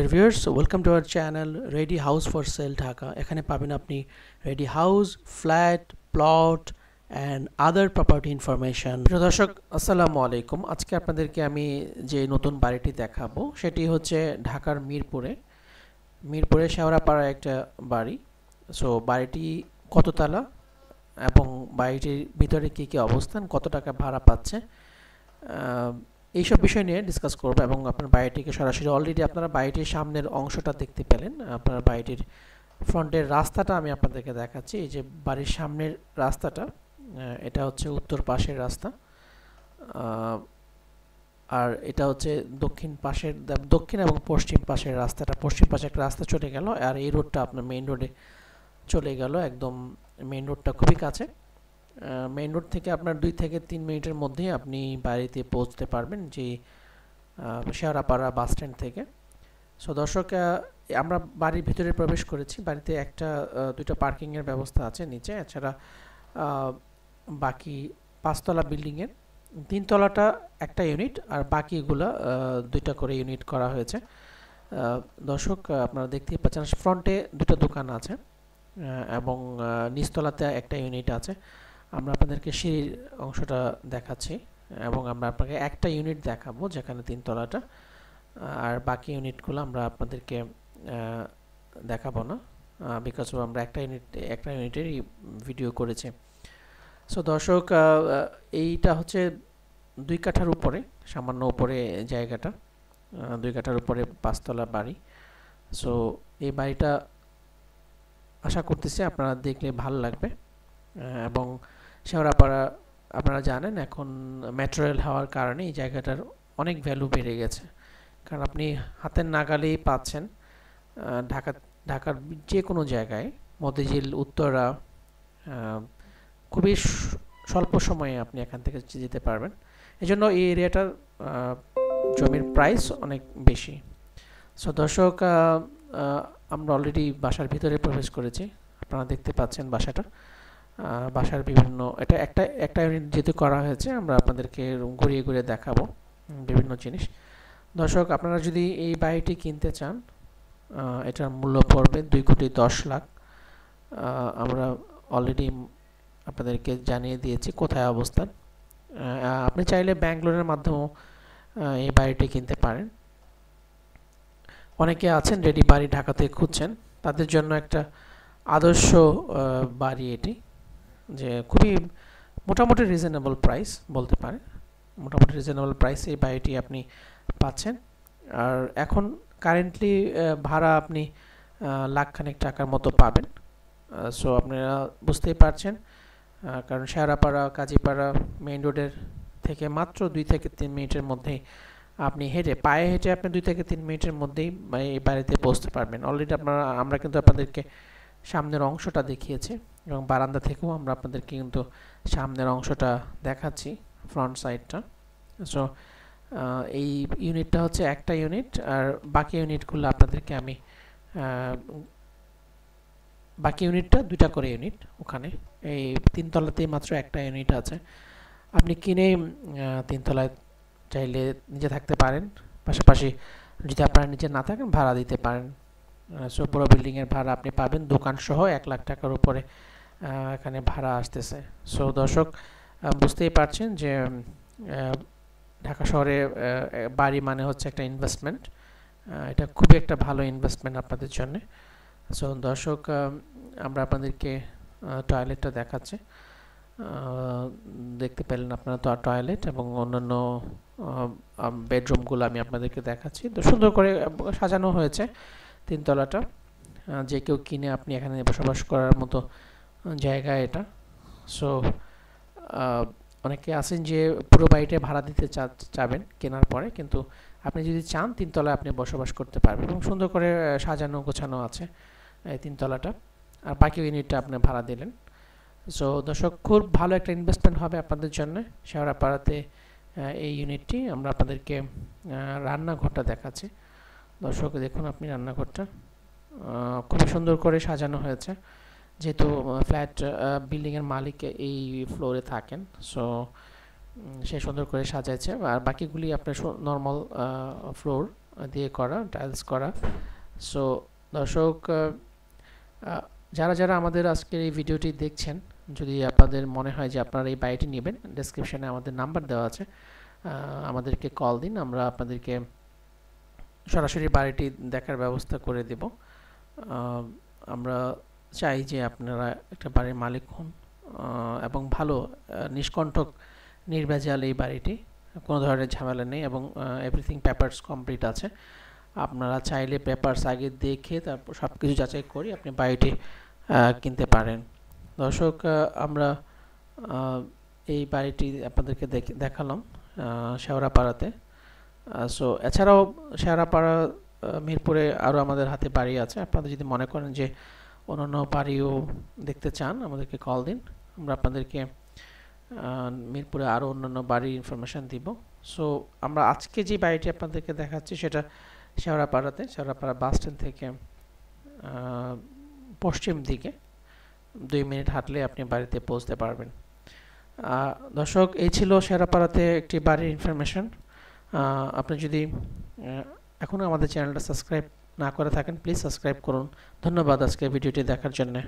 এর viewers welcome to our channel ready house for sale Dhaka এখানে পাবেন আপনি ready house flat plot and other property information দর্শক আসসালামু আলাইকুম আজকে আপনাদেরকে আমি যে নতুন বাড়িটি দেখাবো সেটি হচ্ছে ঢাকার মিরপুরে মিরপুরে শেওড়াপাড়া একটা বাড়ি সো বাড়িটি কততলা এবং বাড়িটির ভিতরে কী কী অবস্থান কত টাকা ভাড়া পাচ্ছে এইসব বিষয় নিয়ে ডিসকাস করব এবং আপনার বাড়িটিকে সরাসরি অলরেডি আপনারা বাড়িটির সামনের অংশটা দেখতে পেলেন আপনার বাড়িটির ফ্রন্টের রাস্তাটা আমি আপনাদেরকে দেখাচ্ছি এই যে বাড়ির সামনের রাস্তাটা এটা হচ্ছে উত্তর পাশের রাস্তা আর এটা হচ্ছে দক্ষিণ পাশের দক্ষিণ এবং পশ্চিম পাশের রাস্তাটা পশ্চিম পাশে একটা রাস্তা চলে গেল আর এই রোডটা আপনার মেইন রোডে চলে গেল একদম মেইন রোডটা খুবই কাছে মেইন রোড থেকে আপনার দুই থেকে তিন মিনিটের মধ্যেই আপনি বাড়িতে পৌঁছতে পারবেন যে শেয়ারাপাড়া বাস স্ট্যান্ড থেকে সো দর্শক আমরা বাড়ির ভিতরে প্রবেশ করেছি বাড়িতে একটা দুইটা পার্কিংয়ের ব্যবস্থা আছে নিচে এছাড়া বাকি পাঁচতলা বিল্ডিংয়ের তিনতলাটা একটা ইউনিট আর বাকিগুলো দুইটা করে ইউনিট করা হয়েছে দর্শক আপনারা দেখতেই পাচ্ছেন ফ্রন্টে দুটো দোকান আছে এবং নিচতলাতে একটা ইউনিট আছে আমরা আপনাদেরকে সেই অংশটা দেখাচ্ছি এবং আমরা আপনাকে একটা ইউনিট দেখাবো যেখানে তিন তলাটা আর বাকি ইউনিটগুলো আমরা আপনাদেরকে দেখাবো না বিকজ আমরা একটা ইউনিট একটা ইউনিটের ভিডিও করেছি সো দর্শক এইটা হচ্ছে দুই কাঠার উপরে সামান্য উপরে জায়গাটা দুই কাঠার উপরে পাঁচতলা বাড়ি সো এই বাড়িটা আশা করতেছি আপনারা দেখলে ভাল লাগবে এবং শেওড়াপাড়া আপনারা জানেন এখন ম্যাটেরিয়াল হওয়ার কারণে এই জায়গাটার অনেক ভ্যালু বেড়ে গেছে কারণ আপনি হাতের নাগালেই পাচ্ছেন ঢাকা ঢাকার যে কোনো জায়গায় মতিঝিল উত্তরা খুবই স্বল্প সময়ে আপনি এখান থেকে যেতে পারবেন এই জন্য এই এরিয়াটার জমির প্রাইস অনেক বেশি সো দর্শক আমরা অলরেডি বাসার ভিতরে প্রবেশ করেছি আপনারা দেখতে পাচ্ছেন বাসাটা বাসার বিভিন্ন এটা একটা একটা ইউনিট যেহেতু করা হয়েছে আমরা আপনাদেরকে ঘুরিয়ে ঘুরিয়ে দেখাবো বিভিন্ন জিনিস দর্শক আপনারা যদি এই বাড়িটি কিনতে চান এটার মূল্য পড়বে দুই কোটি দশ লাখ আমরা অলরেডি আপনাদেরকে জানিয়ে দিয়েছি কোথায় অবস্থান আপনি চাইলে ব্যাংক লোনের মাধ্যমেও এই বাড়িটি কিনতে পারেন অনেকে আছেন রেডি বাড়ি ঢাকাতে খুঁজছেন তাদের জন্য একটা আদর্শ বাড়ি এটি যে খুবই মোটামুটি রিজনেবল প্রাইস বলতে পারে মোটামুটি রিজনেবল প্রাইস এই বাড়িটি আপনি পাচ্ছেন আর এখন কারেন্টলি ভাড়া আপনি লাখখানেক টাকার মতো পাবেন সো আপনারা বুঝতেই পারছেন কারণ শেয়ারাপাড়া কাজীপাড়া মেইন রোডের থেকে মাত্র দুই থেকে তিন মিনিটের মধ্যেই আপনি হেঁটে পায়ে হেঁটে আপনি দুই থেকে তিন মিনিটের মধ্যেই এই বাড়িতে বসতে পারবেন অলরেডি আপনারা আমরা কিন্তু আপনাদেরকে সামনের অংশটা দেখিয়েছি এবং বারান্দা থেকেও আমরা আপনাদেরকে কিন্তু সামনের অংশটা দেখাচ্ছি ফ্রন্ট সাইডটা সো এই ইউনিটটা হচ্ছে একটা ইউনিট আর বাকি ইউনিটগুলো আপনাদেরকে আমি বাকি ইউনিটটা দুইটা করে ইউনিট ওখানে এই তিনতলাতেই মাত্র একটা ইউনিট আছে আপনি কিনে তিনতলায় চাইলে নিজে থাকতে পারেন পাশাপাশি যদি আপনারা নিজে না থাকেন ভাড়া দিতে পারেন সো পুরো বিল্ডিংয়ের ভাড়া আপনি পাবেন দোকান সহ এক লাখ টাকার উপরে এখানে ভাড়া আসতেছে সো দর্শক বুঝতেই পারছেন যে ঢাকা শহরে বাড়ি মানে হচ্ছে একটা ইনভেস্টমেন্ট এটা খুবই একটা ভালো ইনভেস্টমেন্ট আপনাদের জন্য সো দর্শক আমরা আপনাদেরকে টয়লেটটা দেখাচ্ছি দেখতে পেলেন আপনারা তো টয়লেট এবং অন্যান্য বেডরুমগুলো আমি আপনাদেরকে দেখাচ্ছি তো সুন্দর করে সাজানো হয়েছে তিনতলাটা যে কেউ কিনে আপনি এখানে বসবাস করার মতো জায়গা এটা সো অনেকে আছেন যে পুরো বাড়িটা ভাড়া দিতে চাবেন কেনার পরে কিন্তু আপনি যদি চান তিনতলায় আপনি বসবাস করতে পারবেন এবং সুন্দর করে সাজানো গোছানো আছে এই তিনতলাটা আর বাকি ইউনিটটা আপনি ভাড়া দিলেন সো দর্শক খুব ভালো একটা ইনভেস্টমেন্ট হবে আপনাদের জন্য শেওড়াপাড়াতে এই ইউনিটটি আমরা আপনাদেরকে রান্নাঘরটা দেখাচ্ছি দর্শক দেখুন আপনি রান্নাঘরটা খুব সুন্দর করে সাজানো হয়েছে যেহেতু ফ্ল্যাট বিল্ডিংয়ের মালিক এই ফ্লোরে থাকেন সো সে সুন্দর করে সাজাইছে আর বাকিগুলি আপনার নর্মাল ফ্লোর দিয়ে করা টাইলস করা সো দর্শক যারা যারা আমাদের আজকের এই ভিডিওটি দেখছেন যদি আপনাদের মনে হয় যে আপনারা এই বাড়িটি নেবেন ডিসক্রিপশানে আমাদের নাম্বার দেওয়া আছে আমাদেরকে কল দিন আমরা আপনাদেরকে সরাসরি বাড়িটি দেখার ব্যবস্থা করে দেব আমরা চাই যে আপনারা একটা বাড়ির মালিক হন এবং ভালো নিষ্কণ্ঠক নির্ভেজাল এই বাড়িটি কোনো ধরনের ঝামেলা নেই এবং এভরিথিং পেপার্স কমপ্লিট আছে আপনারা চাইলে পেপার্স আগে দেখে তারপর সব কিছু যাচাই করে আপনি বাড়িটি কিনতে পারেন দর্শক আমরা এই বাড়িটি আপনাদেরকে দেখালাম শেওড়াপাড়াতে সো এছাড়াও শেওড়াপাড়া মিরপুরে আরও আমাদের হাতে বাড়ি আছে আপনারা যদি মনে করেন যে অন্যান্য বাড়িও দেখতে চান আমাদেরকে কল দিন আমরা আপনাদেরকে মিরপুরে আরও অন্যান্য বাড়ির ইনফরমেশান দিব সো আমরা আজকে যে বাড়িটি আপনাদেরকে দেখাচ্ছি সেটা শেওড়াপাড়াতে শেওড়াপাড়া বাস স্ট্যান্ড থেকে পশ্চিম দিকে দুই মিনিট হাঁটলে আপনি বাড়িতে পৌঁছতে পারবেন দর্শক এই ছিল শেরাপাড়াতে একটি বাড়ির ইনফরমেশান আপনি যদি এখনও আমাদের চ্যানেলটা সাবস্ক্রাইব না করে থাকেন প্লিজ সাবস্ক্রাইব করুন ধন্যবাদ আজকে ভিডিওটি দেখার জন্যে